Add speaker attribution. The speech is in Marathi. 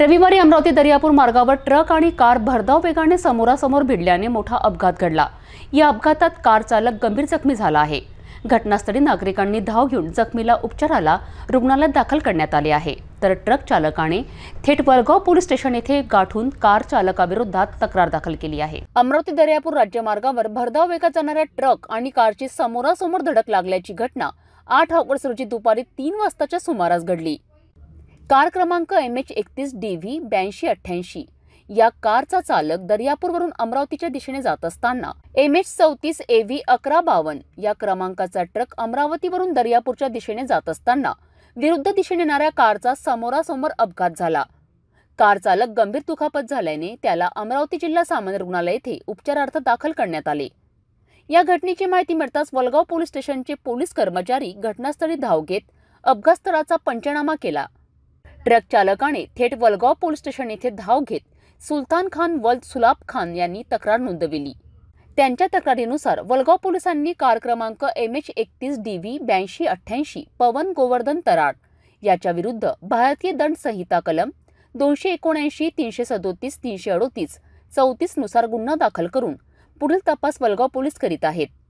Speaker 1: रविवारी अमरावती दर्यापूर मार्गावर ट्रक आणि कार भरधाव वेगाने समोरासमोर भिडल्याने मोठा अपघात घडला या अपघातात कार चालक गंभीर जखमी झाला आहे घटनास्थळी नागरिकांनी धाव घेऊन जखमीला उपचाराला रुग्णालयात दाखल करण्यात आले आहे तर ट्रक चालकाने थेट वलगाव पोलीस स्टेशन येथे गाठून कार चालकाविरोधात तक्रार दाखल केली आहे अमरावती दर्यापूर राज्य मार्गावर भरधाव वेगात जाणाऱ्या ट्रक आणि कारची समोरासमोर धडक लागल्याची घटना आठ ऑगस्ट रोजी दुपारी तीन वाजताच्या सुमारास घडली कार क्रमांक एम एच एकतीस डी व्ही ब्याऐंशी अठ्ठ्याऐंशी या कारचा चालक दर्यापूरवरून अमरावतीच्या दिशेने जात असताना एम एच चौतीस ए व्ही अकरा बावन या क्रमांकाचा ट्रक अमरावतीवरून दर्यापूरच्या दिशेने जात असताना विरुद्ध दिशेने येणाऱ्या कारचा समोरासमोर अपघात झाला कार चालक गंभीर दुखापत झाल्याने त्याला अमरावती जिल्हा सामान्य रुग्णालय येथे उपचारार्थ दाखल करण्यात आले या घटनेची माहिती मिळताच वलगाव पोलीस स्टेशनचे पोलीस कर्मचारी घटनास्थळी धाव घेत अपघातस्थळाचा पंचनामा केला ट्रक चालकाने थेट वलगाव पोलीस स्टेशन येथे धाव घेत सुलतान खान वल सुलाब खान यांनी तक्रार नोंदविली त्यांच्या तक्रारीनुसार वलगाव पोलिसांनी कार क्रमांक एम एच एकतीस डी व्ही ब्याऐंशी अठ्ठ्याऐंशी पवन गोवर्धन तराड याच्या विरुद्ध भारतीय दंड संहिता कलम दोनशे एकोणऐंशी तीनशे सदोतीस तीनशे अडोतीस चौतीसनुसार गुन्हा दाखल करून पुढील तपास वलगाव पोलीस करीत आहेत